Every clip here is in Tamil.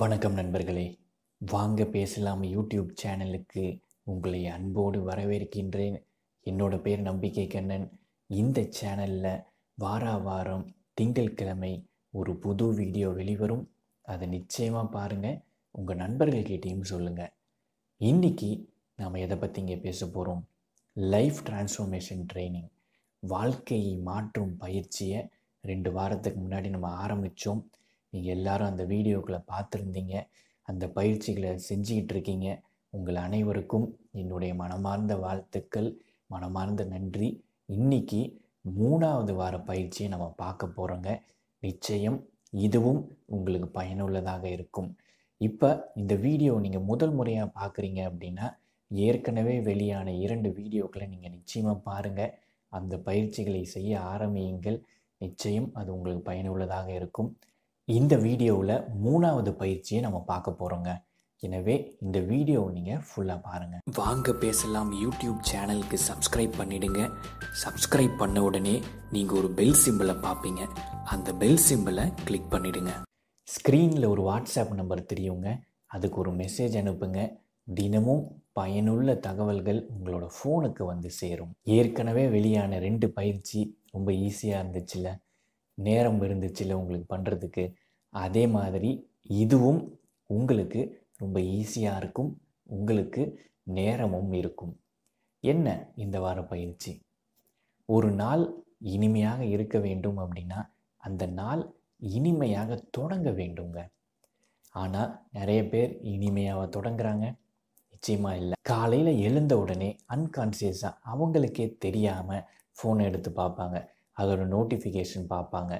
வணக்கம் நண்பர்களே வாங்க பேசலாம் யூடியூப் சேனலுக்கு உங்களை அன்போடு வரவேற்கின்றேன் என்னோட பேர் நம்பிக்கை கண்ணன் இந்த சேனலில் வார வாரம் திங்கட்கிழமை ஒரு புது வீடியோ வெளிவரும் அதை நிச்சயமாக பாருங்கள் உங்கள் நண்பர்கள்கிட்டையும் சொல்லுங்கள் இன்றைக்கி நாம் எதை பற்றி இங்கே பேச போகிறோம் லைஃப் டிரான்ஸ்ஃபர்மேஷன் ட்ரைனிங் வாழ்க்கையை மாற்றும் பயிற்சியை ரெண்டு வாரத்துக்கு முன்னாடி நம்ம ஆரம்பித்தோம் நீங்கள் எல்லாரும் அந்த வீடியோக்களை பார்த்துருந்தீங்க அந்த பயிற்சிகளை செஞ்சுக்கிட்டு இருக்கீங்க உங்கள் அனைவருக்கும் என்னுடைய மனமார்ந்த வாழ்த்துக்கள் மனமார்ந்த நன்றி இன்னைக்கு மூணாவது வார பயிற்சியை நம்ம பார்க்க போகிறோங்க நிச்சயம் இதுவும் உங்களுக்கு பயனுள்ளதாக இருக்கும் இப்போ இந்த வீடியோ நீங்கள் முதல் முறையாக பார்க்குறீங்க அப்படின்னா ஏற்கனவே வெளியான இரண்டு வீடியோக்களை நீங்கள் நிச்சயமாக பாருங்கள் அந்த பயிற்சிகளை செய்ய ஆரம்பியுங்கள் நிச்சயம் அது உங்களுக்கு பயனுள்ளதாக இருக்கும் இந்த வீடியோவில் மூணாவது பயிற்சியை நம்ம பார்க்க போகிறோங்க எனவே இந்த வீடியோவை நீங்கள் ஃபுல்லாக பாருங்கள் வாங்க பேசலாம் யூடியூப் சேனலுக்கு சப்ஸ்கிரைப் பண்ணிவிடுங்க சப்ஸ்கிரைப் பண்ண உடனே நீங்கள் ஒரு பெல் சிம்பிளை பார்ப்பீங்க அந்த பெல் சிம்பிளை கிளிக் பண்ணிவிடுங்க ஸ்க்ரீனில் ஒரு வாட்ஸ்அப் நம்பர் தெரியுங்க அதுக்கு ஒரு மெசேஜ் அனுப்புங்க தினமும் பயனுள்ள தகவல்கள் உங்களோட ஃபோனுக்கு வந்து சேரும் ஏற்கனவே வெளியான ரெண்டு பயிற்சி ரொம்ப ஈஸியாக இருந்துச்சுல்ல நேரம் இல்லை உங்களுக்கு பண்ணுறதுக்கு அதே மாதிரி இதுவும் உங்களுக்கு ரொம்ப ஈஸியாக இருக்கும் உங்களுக்கு நேரமும் இருக்கும் என்ன இந்த வார பயிற்சி ஒரு நாள் இனிமையாக இருக்க வேண்டும் அப்படின்னா அந்த நாள் இனிமையாக தொடங்க வேண்டுங்க ஆனால் நிறைய பேர் இனிமையாக தொடங்குறாங்க நிச்சயமாக இல்லை காலையில் எழுந்த உடனே அன்கான்சியஸாக அவங்களுக்கே தெரியாமல் ஃபோனை எடுத்து பார்ப்பாங்க அதோட நோட்டிஃபிகேஷன் பார்ப்பாங்க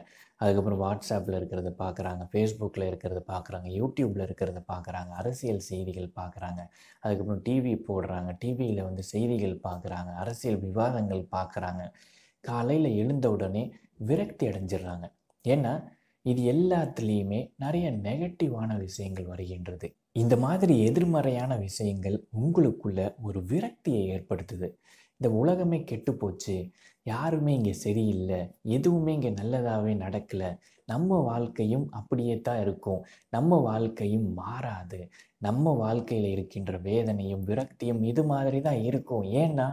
அதுக்கப்புறம் வாட்ஸ்அப்பில் இருக்கிறத பார்க்குறாங்க ஃபேஸ்புக்கில் இருக்கிறத பார்க்குறாங்க யூடியூப்பில் இருக்கிறத பார்க்குறாங்க அரசியல் செய்திகள் பார்க்குறாங்க அதுக்கப்புறம் டிவி போடுறாங்க டிவியில் வந்து செய்திகள் பார்க்குறாங்க அரசியல் விவாதங்கள் பார்க்குறாங்க காலையில் எழுந்த உடனே விரக்தி அடைஞ்சிடுறாங்க ஏன்னா இது எல்லாத்துலேயுமே நிறைய நெகட்டிவான விஷயங்கள் வருகின்றது இந்த மாதிரி எதிர்மறையான விஷயங்கள் உங்களுக்குள்ள ஒரு விரக்தியை ஏற்படுத்துது இந்த உலகமே கெட்டு போச்சு யாருமே இங்கே சரியில்லை எதுவுமே இங்கே நல்லதாகவே நடக்கலை நம்ம வாழ்க்கையும் அப்படியே தான் இருக்கும் நம்ம வாழ்க்கையும் மாறாது நம்ம வாழ்க்கையில் இருக்கின்ற வேதனையும் விரக்தியும் இது மாதிரி தான் இருக்கும் ஏன்னா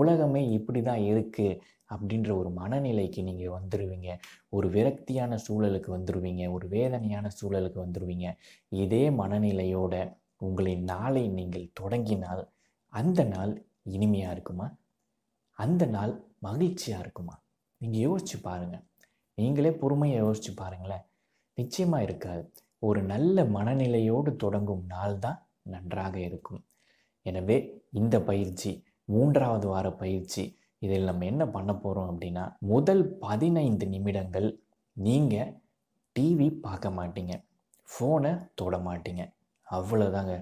உலகமே இப்படி தான் இருக்குது அப்படின்ற ஒரு மனநிலைக்கு நீங்கள் வந்துடுவீங்க ஒரு விரக்தியான சூழலுக்கு வந்துடுவீங்க ஒரு வேதனையான சூழலுக்கு வந்துடுவீங்க இதே மனநிலையோட உங்களை நாளை நீங்கள் தொடங்கினால் அந்த நாள் இனிமையாக இருக்குமா அந்த நாள் மகிழ்ச்சியாக இருக்குமா நீங்கள் யோசிச்சு பாருங்கள் நீங்களே பொறுமையாக யோசிச்சு பாருங்களேன் நிச்சயமாக இருக்காது ஒரு நல்ல மனநிலையோடு தொடங்கும் நாள் தான் நன்றாக இருக்கும் எனவே இந்த பயிற்சி மூன்றாவது வார பயிற்சி இதில் நம்ம என்ன பண்ண போகிறோம் அப்படின்னா முதல் பதினைந்து நிமிடங்கள் நீங்கள் டிவி பார்க்க மாட்டீங்க ஃபோனை தொட மாட்டீங்க அவ்வளோதாங்க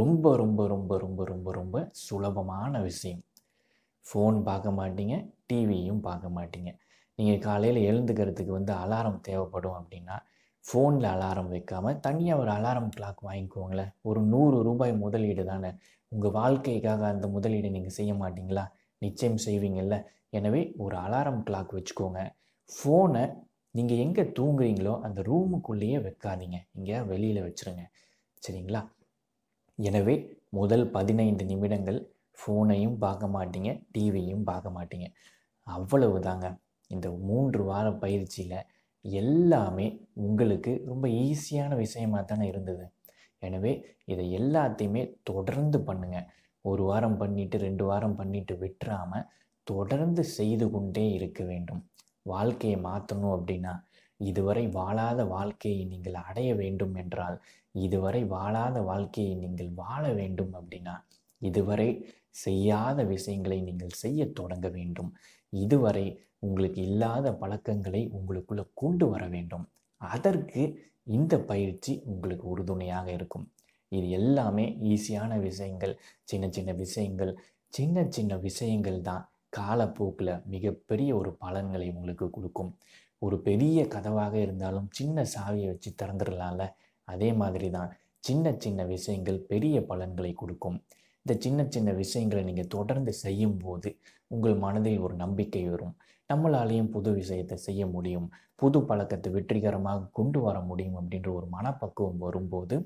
ரொம்ப ரொம்ப ரொம்ப ரொம்ப ரொம்ப ரொம்ப சுலபமான விஷயம் ஃபோன் பார்க்க மாட்டீங்க டிவியும் பார்க்க மாட்டீங்க நீங்கள் காலையில் எழுந்துக்கிறதுக்கு வந்து அலாரம் தேவைப்படும் அப்படின்னா ஃபோனில் அலாரம் வைக்காமல் தனியாக ஒரு அலாரம் கிளாக் வாங்கிக்கோங்களேன் ஒரு நூறு ரூபாய் முதலீடு தானே உங்கள் வாழ்க்கைக்காக அந்த முதலீடு நீங்கள் செய்ய மாட்டிங்களா நிச்சயம் செய்வீங்கள்ல எனவே ஒரு அலாரம் கிளாக் வச்சுக்கோங்க ஃபோனை நீங்கள் எங்கே தூங்குறீங்களோ அந்த ரூமுக்குள்ளேயே வைக்காதீங்க இங்கே வெளியில் வச்சுருங்க சரிங்களா எனவே முதல் பதினைந்து நிமிடங்கள் ஃபோனையும் பார்க்க மாட்டீங்க டிவியையும் பார்க்க மாட்டீங்க அவ்வளவு தாங்க இந்த மூன்று வார பயிற்சியில் எல்லாமே உங்களுக்கு ரொம்ப ஈஸியான விஷயமாக தானே இருந்தது எனவே இதை எல்லாத்தையுமே தொடர்ந்து பண்ணுங்கள் ஒரு வாரம் பண்ணிவிட்டு ரெண்டு வாரம் பண்ணிவிட்டு விட்டுறாமல் தொடர்ந்து செய்து கொண்டே இருக்க வேண்டும் வாழ்க்கையை மாற்றணும் அப்படின்னா இதுவரை வாழாத வாழ்க்கையை நீங்கள் அடைய வேண்டும் என்றால் இதுவரை வாழாத வாழ்க்கையை நீங்கள் வாழ வேண்டும் அப்படின்னா இதுவரை செய்யாத விஷயங்களை நீங்கள் செய்ய தொடங்க வேண்டும் இதுவரை உங்களுக்கு இல்லாத பழக்கங்களை உங்களுக்குள்ளே கொண்டு வர வேண்டும் அதற்கு இந்த பயிற்சி உங்களுக்கு உறுதுணையாக இருக்கும் இது எல்லாமே ஈஸியான விஷயங்கள் சின்ன சின்ன விஷயங்கள் சின்ன சின்ன விஷயங்கள் தான் காலப்போக்கில் மிகப்பெரிய ஒரு பலன்களை உங்களுக்கு கொடுக்கும் ஒரு பெரிய கதவாக இருந்தாலும் சின்ன சாவியை வச்சு திறந்துடலாம்ல அதே மாதிரி தான் சின்ன சின்ன விஷயங்கள் பெரிய பலன்களை கொடுக்கும் இந்த சின்ன சின்ன விஷயங்களை நீங்கள் தொடர்ந்து செய்யும்போது உங்கள் மனதில் ஒரு நம்பிக்கை வரும் நம்மளாலேயும் புது விஷயத்தை செய்ய முடியும் புது பழக்கத்தை வெற்றிகரமாக கொண்டு வர முடியும் அப்படின்ற ஒரு மனப்பக்குவம் வரும்போது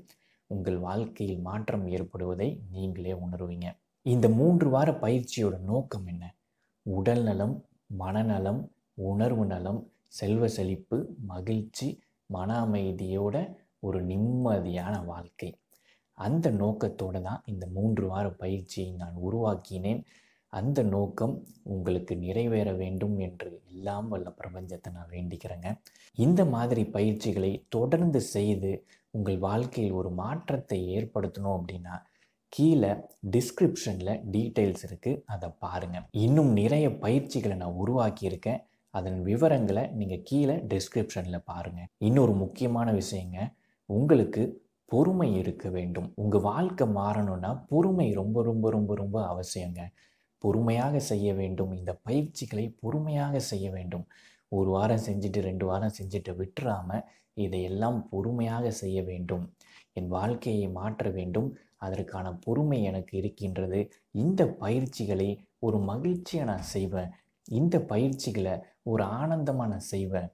உங்கள் வாழ்க்கையில் மாற்றம் ஏற்படுவதை நீங்களே உணர்வீங்க இந்த மூன்று வார பயிற்சியோட நோக்கம் என்ன உடல் நலம் மனநலம் உணர்வு நலம் செல்வ செழிப்பு மகிழ்ச்சி மன அமைதியோட ஒரு நிம்மதியான வாழ்க்கை அந்த நோக்கத்தோடு தான் இந்த மூன்று வார பயிற்சியை நான் உருவாக்கினேன் அந்த நோக்கம் உங்களுக்கு நிறைவேற வேண்டும் என்று எல்லாம் வல்ல பிரபஞ்சத்தை நான் வேண்டிக்கிறேங்க இந்த மாதிரி பயிற்சிகளை தொடர்ந்து செய்து உங்கள் வாழ்க்கையில் ஒரு மாற்றத்தை ஏற்படுத்தணும் அப்படின்னா கீழே டிஸ்கிரிப்ஷனில் டீட்டெயில்ஸ் இருக்குது அதை பாருங்கள் இன்னும் நிறைய பயிற்சிகளை நான் உருவாக்கியிருக்கேன் அதன் விவரங்களை நீங்கள் கீழே டிஸ்கிரிப்ஷனில் பாருங்கள் இன்னொரு முக்கியமான விஷயங்க உங்களுக்கு பொறுமை இருக்க வேண்டும் உங்கள் வாழ்க்கை மாறணும்னா பொறுமை ரொம்ப ரொம்ப ரொம்ப ரொம்ப அவசியங்க பொறுமையாக செய்ய வேண்டும் இந்த பயிற்சிகளை பொறுமையாக செய்ய வேண்டும் ஒரு வாரம் செஞ்சுட்டு ரெண்டு வாரம் செஞ்சுட்டு விட்டுறாமல் இதையெல்லாம் பொறுமையாக செய்ய வேண்டும் என் வாழ்க்கையை மாற்ற வேண்டும் அதற்கான பொறுமை எனக்கு இருக்கின்றது இந்த பயிற்சிகளை ஒரு மகிழ்ச்சியை நான் செய்வேன் இந்த பயிற்சிகளை ஒரு ஆனந்தமாக நான் செய்வேன்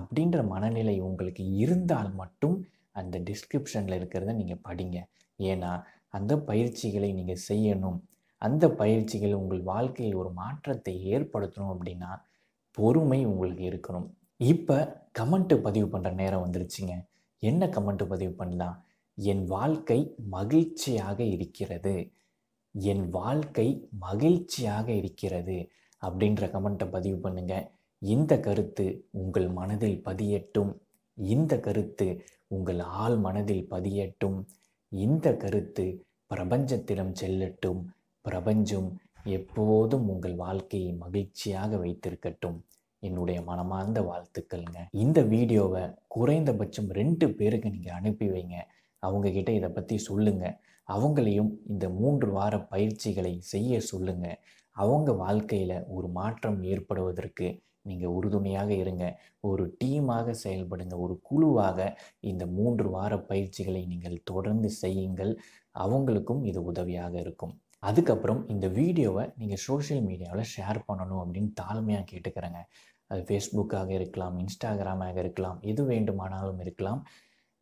அப்படின்ற மனநிலை உங்களுக்கு இருந்தால் மட்டும் அந்த டிஸ்கிரிப்ஷனில் இருக்கிறத நீங்கள் படிங்க ஏன்னா அந்த பயிற்சிகளை நீங்கள் செய்யணும் அந்த பயிற்சிகள் உங்கள் வாழ்க்கையில் ஒரு மாற்றத்தை ஏற்படுத்தணும் அப்படின்னா பொறுமை உங்களுக்கு இருக்கணும் இப்போ கமெண்ட்டு பதிவு பண்ணுற நேரம் வந்துருச்சுங்க என்ன கமெண்ட்டு பதிவு பண்ணலாம் என் வாழ்க்கை மகிழ்ச்சியாக இருக்கிறது என் வாழ்க்கை மகிழ்ச்சியாக இருக்கிறது அப்படின்ற கமெண்ட்டை பதிவு பண்ணுங்கள் இந்த கருத்து உங்கள் மனதில் பதியட்டும் இந்த கருத்து உங்கள் ஆள் மனதில் பதியட்டும் இந்த கருத்து பிரபஞ்சத்திடம் செல்லட்டும் பிரபஞ்சம் எப்போதும் உங்கள் வாழ்க்கையை மகிழ்ச்சியாக வைத்திருக்கட்டும் என்னுடைய மனமார்ந்த வாழ்த்துக்கள்ங்க இந்த வீடியோவை குறைந்தபட்சம் ரெண்டு பேருக்கு நீங்கள் அனுப்பி வைங்க அவங்கக்கிட்ட இதை பற்றி சொல்லுங்கள் அவங்களையும் இந்த மூன்று வார பயிற்சிகளை செய்ய சொல்லுங்கள் அவங்க வாழ்க்கையில் ஒரு மாற்றம் ஏற்படுவதற்கு நீங்கள் உறுதுணையாக இருங்க ஒரு டீமாக செயல்படுங்க ஒரு குழுவாக இந்த மூன்று வார பயிற்சிகளை நீங்கள் தொடர்ந்து செய்யுங்கள் அவங்களுக்கும் இது உதவியாக இருக்கும் அதுக்கப்புறம் இந்த வீடியோவை நீங்கள் சோஷியல் மீடியாவில் ஷேர் பண்ணணும் அப்படின்னு தாழ்மையாக கேட்டுக்கிறேங்க அது ஃபேஸ்புக்காக இருக்கலாம் இன்ஸ்டாகிராமாக இருக்கலாம் எது வேண்டுமானாலும் இருக்கலாம்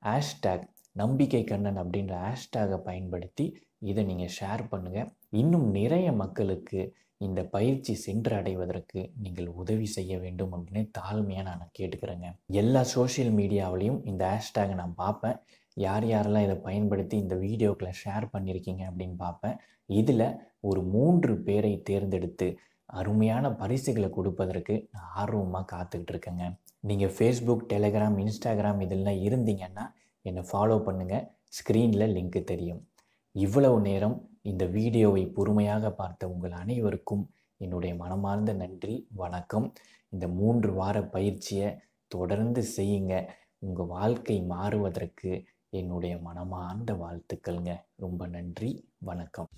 ஹேஷ்டேக் நம்பிக்கை கண்ணன் அப்படின்ற ஹேஷ்டாகை பயன்படுத்தி இதை நீங்கள் ஷேர் பண்ணுங்கள் இன்னும் நிறைய மக்களுக்கு இந்த பயிற்சி சென்று அடைவதற்கு நீங்கள் உதவி செய்ய வேண்டும் அப்படின்னு தாழ்மையாக நான் கேட்டுக்கிறேங்க எல்லா சோஷியல் மீடியாவிலையும் இந்த ஹேஷ்டாகை நான் பார்ப்பேன் யார் யாரெல்லாம் இதை பயன்படுத்தி இந்த வீடியோக்களை ஷேர் பண்ணியிருக்கீங்க அப்படின்னு பார்ப்பேன் இதில் ஒரு மூன்று பேரை தேர்ந்தெடுத்து அருமையான பரிசுகளை கொடுப்பதற்கு நான் ஆர்வமாக காத்துக்கிட்டு இருக்கேங்க நீங்கள் ஃபேஸ்புக் டெலகிராம் இன்ஸ்டாகிராம் இதெல்லாம் இருந்தீங்கன்னா என்னை ஃபாலோ பண்ணுங்கள் ஸ்க்ரீனில் லிங்க்கு தெரியும் இவ்வளவு நேரம் இந்த வீடியோவை பொறுமையாக பார்த்த உங்கள் அனைவருக்கும் என்னுடைய மனமார்ந்த நன்றி வணக்கம் இந்த மூன்று வார பயிற்சியை தொடர்ந்து செய்யுங்க உங்கள் வாழ்க்கை மாறுவதற்கு என்னுடைய மனமார்ந்த வாழ்த்துக்கள்ங்க ரொம்ப நன்றி வணக்கம்